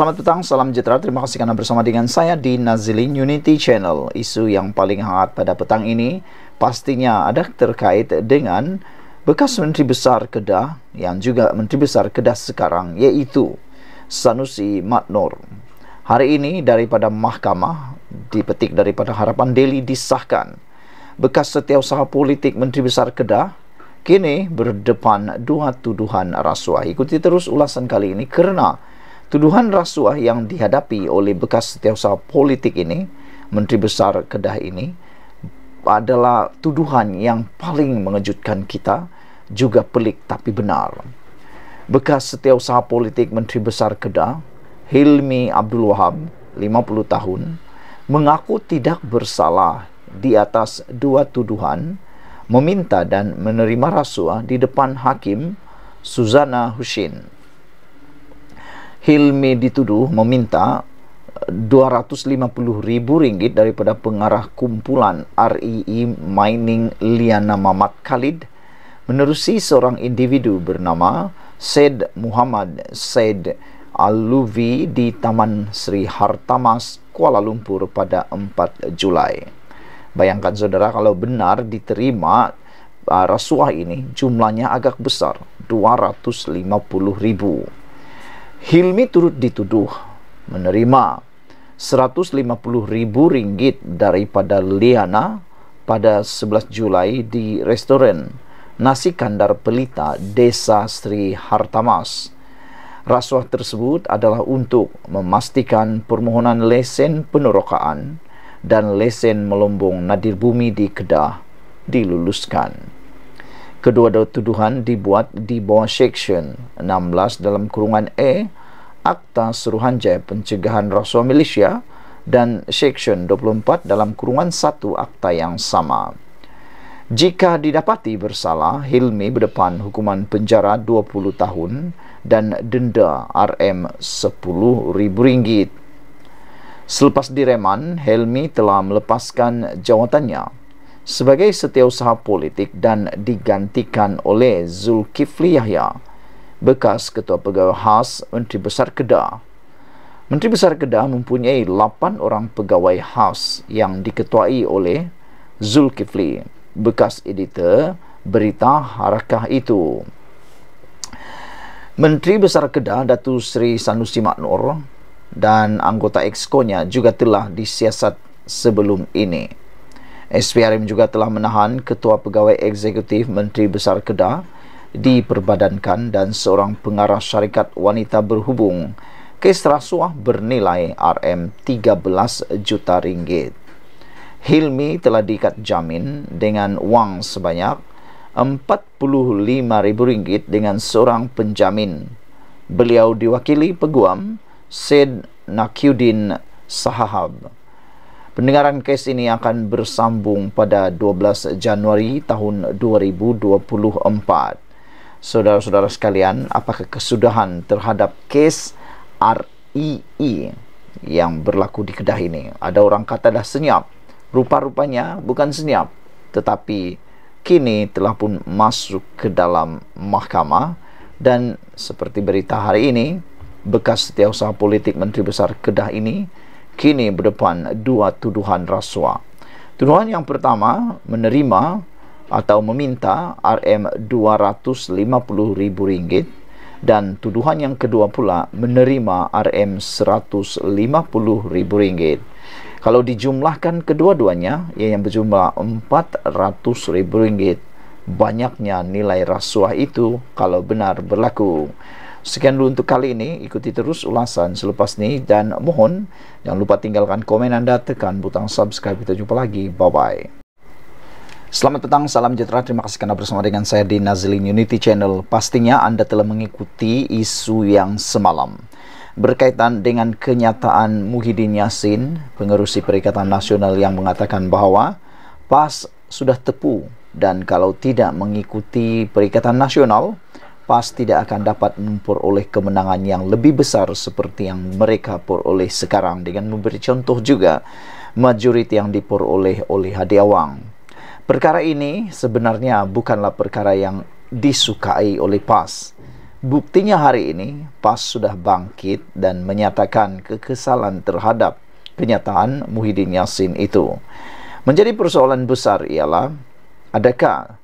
Selamat petang, salam sejahtera. Terima kasih kerana bersama dengan saya di Nazilin Unity Channel. Isu yang paling hangat pada petang ini pastinya ada terkait dengan bekas Menteri Besar Kedah yang juga Menteri Besar Kedah sekarang yaitu Sanusi Matnor. Hari ini daripada mahkamah dipetik daripada harapan Delhi disahkan bekas setiausaha politik Menteri Besar Kedah kini berdepan dua tuduhan rasuah. Ikuti terus ulasan kali ini kerana Tuduhan rasuah yang dihadapi oleh bekas setiausaha politik ini, Menteri Besar Kedah ini, adalah tuduhan yang paling mengejutkan kita, juga pelik tapi benar. Bekas setiausaha politik Menteri Besar Kedah, Hilmi Abdul Wahab, 50 tahun, mengaku tidak bersalah di atas dua tuduhan, meminta dan menerima rasuah di depan hakim Suzana Hushin. Hilmi dituduh meminta 250 eh, ribu ringgit daripada pengarah kumpulan REE Mining Liana Mamat Khalid menerusi seorang individu bernama Said Muhammad Said Aluvi di Taman Sri Hartamas, Kuala Lumpur pada 4 Julai. Bayangkan saudara kalau benar diterima eh, rasuah ini jumlahnya agak besar, 250 ribu. Hilmi turut dituduh menerima 150 ribu ringgit daripada Liana pada 11 Julai di restoran Nasi Kandar Pelita Desa Sri Hartamas. Rasuah tersebut adalah untuk memastikan permohonan lesen penerokaan dan lesen melombong nadir bumi di Kedah diluluskan kedua-dua tuduhan dibuat di bawah Seksyen 16 dalam kurungan A Akta Suruhanjaya Pencegahan Rasuah Malaysia dan Seksyen 24 dalam kurungan 1 akta yang sama. Jika didapati bersalah, Hilmi berdepan hukuman penjara 20 tahun dan denda RM10,000. Selepas direman, Hilmi telah melepaskan jawatannya sebagai setiausaha politik dan digantikan oleh Zulkifli Yahya, bekas Ketua Pegawai Khas Menteri Besar Kedah. Menteri Besar Kedah mempunyai 8 orang pegawai khas yang diketuai oleh Zulkifli, bekas editor berita harakah itu. Menteri Besar Kedah Datu Seri Sanusi Maknur dan anggota exco juga telah disiasat sebelum ini. SPRM juga telah menahan Ketua Pegawai Eksekutif Menteri Besar Kedah diperbadankan dan seorang pengarah syarikat wanita berhubung. Kes rasuah bernilai RM13 juta ringgit. Hilmi telah diikat jamin dengan wang sebanyak RM45,000 dengan seorang penjamin. Beliau diwakili peguam Syed Nakyudin Sahahab. Pendengaran kes ini akan bersambung pada 12 Januari tahun 2024. Saudara-saudara sekalian, apakah kesudahan terhadap kes REE yang berlaku di Kedah ini? Ada orang kata dah senyap. Rupa-rupanya bukan senyap, tetapi kini telah pun masuk ke dalam mahkamah dan seperti berita hari ini, bekas setiausaha politik Menteri Besar Kedah ini kini berdepan dua tuduhan rasuah. Tuduhan yang pertama menerima atau meminta RM250,000 dan tuduhan yang kedua pula menerima RM150,000 Kalau dijumlahkan kedua-duanya ia yang berjumlah RM400,000 banyaknya nilai rasuah itu kalau benar berlaku. Sekian dulu untuk kali ini, ikuti terus ulasan selepas ini dan mohon jangan lupa tinggalkan komen Anda, tekan butang subscribe. Kita jumpa lagi. Bye-bye. Selamat petang, salam sejahtera. Terima kasih karena bersama dengan saya di Nazlin Unity Channel. Pastinya Anda telah mengikuti isu yang semalam berkaitan dengan kenyataan Muhyiddin Yassin, pengerusi Perikatan Nasional yang mengatakan bahwa PAS sudah tepu dan kalau tidak mengikuti Perikatan Nasional, Pas tidak akan dapat memperoleh kemenangan yang lebih besar seperti yang mereka peroleh sekarang dengan memberi contoh juga majoriti yang diperoleh oleh Hadi Awang. Perkara ini sebenarnya bukanlah perkara yang disukai oleh PAS. Buktinya hari ini PAS sudah bangkit dan menyatakan kekesalan terhadap kenyataan Muhyiddin Yassin itu. Menjadi persoalan besar ialah adakah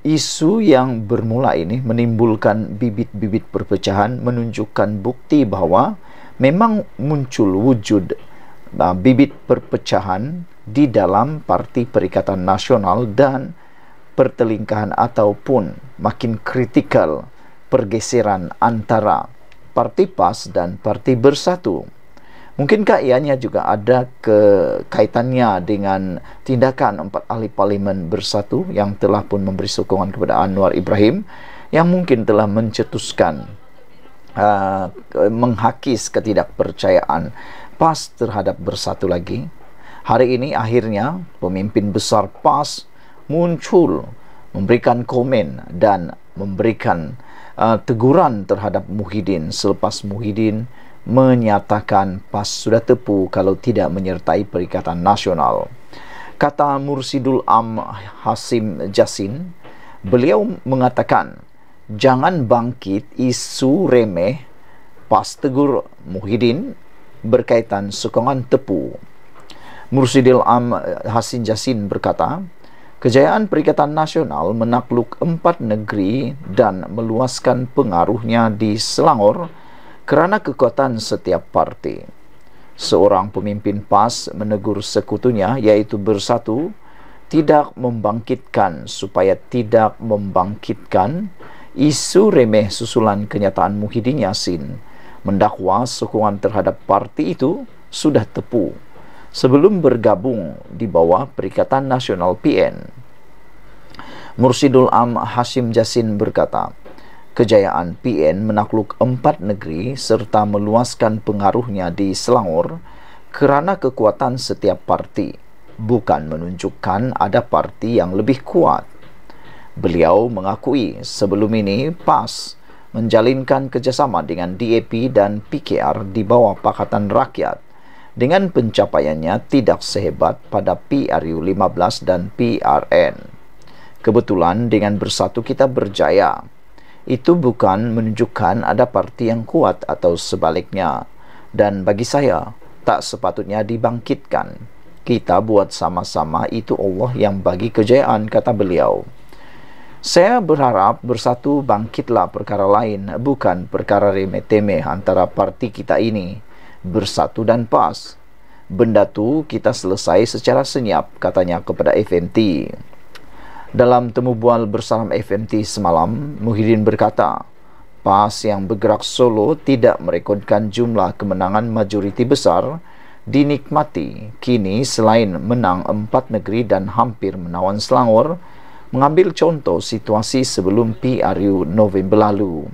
isu yang bermula ini menimbulkan bibit-bibit perpecahan menunjukkan bukti bahawa memang muncul wujud uh, bibit perpecahan di dalam Parti Perikatan Nasional dan pertelingkahan ataupun makin kritikal pergeseran antara Parti PAS dan Parti Bersatu. Mungkinkah ianya juga ada kaitannya dengan tindakan empat ahli parlimen bersatu yang telah pun memberi sokongan kepada Anwar Ibrahim yang mungkin telah mencetuskan uh, menghakis ketidakpercayaan PAS terhadap bersatu lagi. Hari ini akhirnya pemimpin besar PAS muncul memberikan komen dan memberikan uh, teguran terhadap Muhyiddin selepas Muhyiddin menyatakan PAS sudah tepu kalau tidak menyertai Perikatan Nasional. Kata Mursidul Am Hasim Jasin, beliau mengatakan, jangan bangkit isu remeh PAS tegur Muhyiddin berkaitan sokongan tepu. Mursidul Am Hasim Jasin berkata, Kejayaan Perikatan Nasional menakluk empat negeri dan meluaskan pengaruhnya di Selangor, kerana kekuatan setiap parti. Seorang pemimpin PAS menegur sekutunya iaitu bersatu tidak membangkitkan supaya tidak membangkitkan isu remeh susulan kenyataan Muhyiddin Yassin mendakwa sokongan terhadap parti itu sudah tepu sebelum bergabung di bawah Perikatan Nasional PN. Mursidul Am Hashim Jassin berkata, kejayaan PN menakluk empat negeri serta meluaskan pengaruhnya di Selangor kerana kekuatan setiap parti, bukan menunjukkan ada parti yang lebih kuat. Beliau mengakui sebelum ini PAS menjalinkan kerjasama dengan DAP dan PKR di bawah Pakatan Rakyat dengan pencapaiannya tidak sehebat pada PRU15 dan PRN. Kebetulan dengan bersatu kita berjaya, itu bukan menunjukkan ada parti yang kuat atau sebaliknya dan bagi saya tak sepatutnya dibangkitkan kita buat sama-sama itu Allah yang bagi kejayaan kata beliau saya berharap bersatu bangkitlah perkara lain bukan perkara remeh-temeh antara parti kita ini bersatu dan pas benda tu kita selesai secara senyap katanya kepada FMT dalam temu bual bersama FMT semalam, Muhyiddin berkata, PAS yang bergerak solo tidak merekodkan jumlah kemenangan majoriti besar dinikmati. Kini selain menang empat negeri dan hampir menawan Selangor, mengambil contoh situasi sebelum PRU November lalu.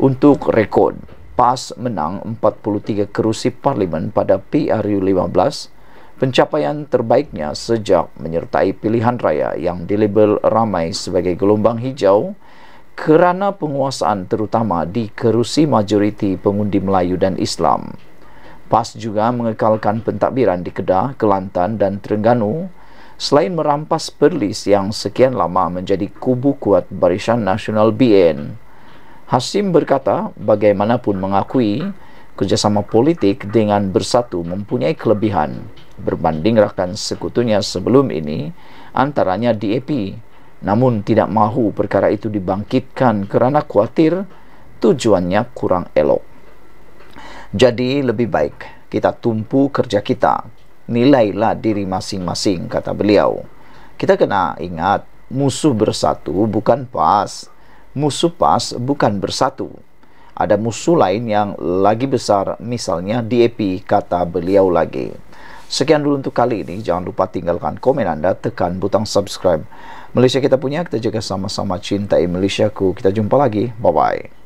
Untuk rekod, PAS menang 43 kerusi parlimen pada PRU 15 pencapaian terbaiknya sejak menyertai pilihan raya yang dilabel ramai sebagai gelombang hijau kerana penguasaan terutama di kerusi majoriti pengundi Melayu dan Islam. PAS juga mengekalkan pentadbiran di Kedah, Kelantan dan Terengganu selain merampas Perlis yang sekian lama menjadi kubu kuat Barisan Nasional BN. Hasim berkata bagaimanapun mengakui Kerjasama politik dengan bersatu mempunyai kelebihan berbanding rakan sekutunya sebelum ini, antaranya DAP. Namun tidak mahu perkara itu dibangkitkan kerana khawatir tujuannya kurang elok. Jadi lebih baik kita tumpu kerja kita, nilailah diri masing-masing, kata beliau. Kita kena ingat musuh bersatu bukan pas, musuh pas bukan bersatu ada musuh lain yang lagi besar misalnya DAP kata beliau lagi sekian dulu untuk kali ini jangan lupa tinggalkan komen anda tekan butang subscribe Malaysia kita punya kita jaga sama-sama cintai Malaysia ku kita jumpa lagi bye bye